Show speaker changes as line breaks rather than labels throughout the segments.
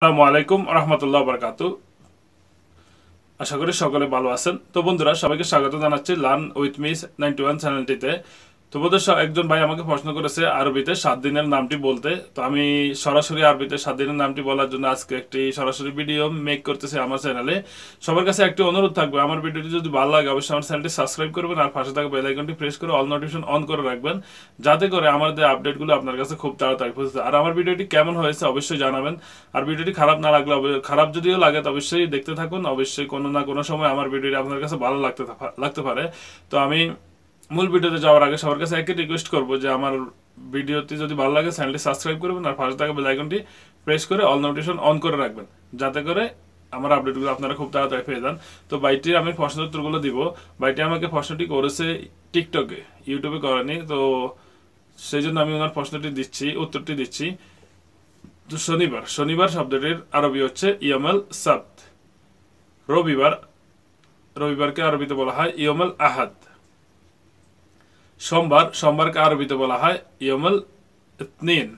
আসসালামু আলাইকুম রহমতুল্লাহ বরকাত আশা করি সকলে ভালো আছেন তো বন্ধুরা সবাইকে স্বাগত জানাচ্ছি learn with miss ninety one চ্যানেলটিতে তো বোধ একজন ভাই আমাকে প্রশ্ন করেছে আরবিতে সাত দিনের নামটি বলতে তো আমি সরাসরি আরবিতে সাত দিনের নামটি বলার জন্য আজকে একটি সরাসরি ভিডিও মেক করতেছি আমার চ্যানেলে সবার কাছে একটি অনুরোধ থাকবে আমার ভিডিওটি যদি ভালো লাগে অবশ্যই আমার চ্যানেলটি সাবস্ক্রাইব করবেন আর পাশে থাকা বেলাইকনটি প্রেস করে অল নোটিফিকেশন অন করে রাখবেন যাতে করে আমার যে আপডেটগুলো আপনার কাছে খুব তাড়াতাড়ি পৌঁছে আর আমার ভিডিওটি কেমন হয়েছে অবশ্যই জানাবেন আর ভিডিওটি খারাপ না লাগলে খারাপ যদিও লাগে তো অবশ্যই দেখতে থাকুন অবশ্যই কোনো না কোনো সময় আমার ভিডিওটি আপনার কাছে ভালো লাগতে লাগতে পারে তো আমি মূল ভিডিওতে যাওয়ার আগে সবার কাছে একই রিকোয়েস্ট করবো যে আমার ভিডিওটি যদি ভালো লাগে চ্যানেলটি সাবস্ক্রাইব করবেন আর ফার্স্ট থাকা বেলাইকনটি প্রেস করে অল নোটিফিকেশন অন করে রাখবেন যাতে করে আমার আপডেটগুলো আপনারা খুব তাড়াতাড়ি পেয়ে যান তো বাইটির আমি প্রশ্ন উত্তরগুলো দিব বাইটি আমাকে প্রশ্নটি করেছে টিকটকে ইউটিউবে করেনি তো সেই জন্য আমি ওনার প্রশ্নটি দিচ্ছি উত্তরটি দিচ্ছি তো শনিবার শনিবার শব্দটির আরবি হচ্ছে ইয়ামাল সাত রবিবার রবিবারকে আরবিতে বলা হয় ইয়মাল আহাদ সোমবার সোমবারকে আরবিতে বলা হয় ইয়মল ইতনিন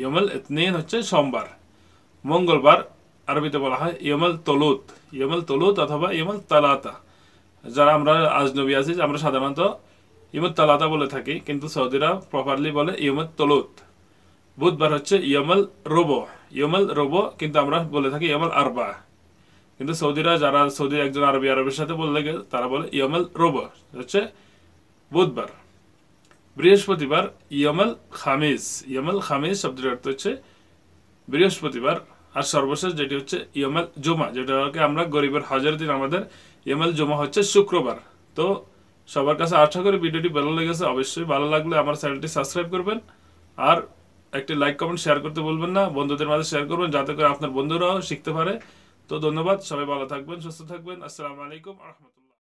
ইয়মল ইতনিন হচ্ছে সোমবার মঙ্গলবার আরবিতে বলা হয় ইয়মল তলুত ইয়মল তলুত অথবা ইয়মল তালাতা যারা আমরা আজনবী আছি আমরা সাধারণত ইয়মত তালাতা বলে থাকি কিন্তু সৌদিরা প্রপারলি বলে ইয়মত তলুত বুধবার হচ্ছে ইয়মল রোবো ইয়মল রোবো কিন্তু আমরা বলে থাকি ইয়মল আরবা কিন্তু সৌদিরা যারা সৌদি একজন আরবি আরবের সাথে বললে তারা বলে ইয়মল রোবো হচ্ছে বুধবার বৃহস্পতিবার ইয়মাল খামিজ ইয়মাল খামিজ শব্দের অর্থ হচ্ছে বৃহস্পতিবার আর সর্বশেষ যেটি হচ্ছে ইয়মাল জমা যেটাকে আমরা গরিবের হাজার দিন আমাদের ইয়মাল জমা হচ্ছে শুক্রবার তো সবার কাছে আশা করি ভিডিওটি ভালো লেগেছে অবশ্যই ভালো লাগলে আমার চ্যানেলটি সাবস্ক্রাইব করবেন আর একটি লাইক কমেন্ট শেয়ার করতে বলবেন না বন্ধুদের মাঝে শেয়ার করবেন যাতে করে আপনার বন্ধুরাও শিখতে পারে তো ধন্যবাদ সবাই ভালো থাকবেন সুস্থ থাকবেন আসসালামু আলাইকুম রহমতুল্লাহ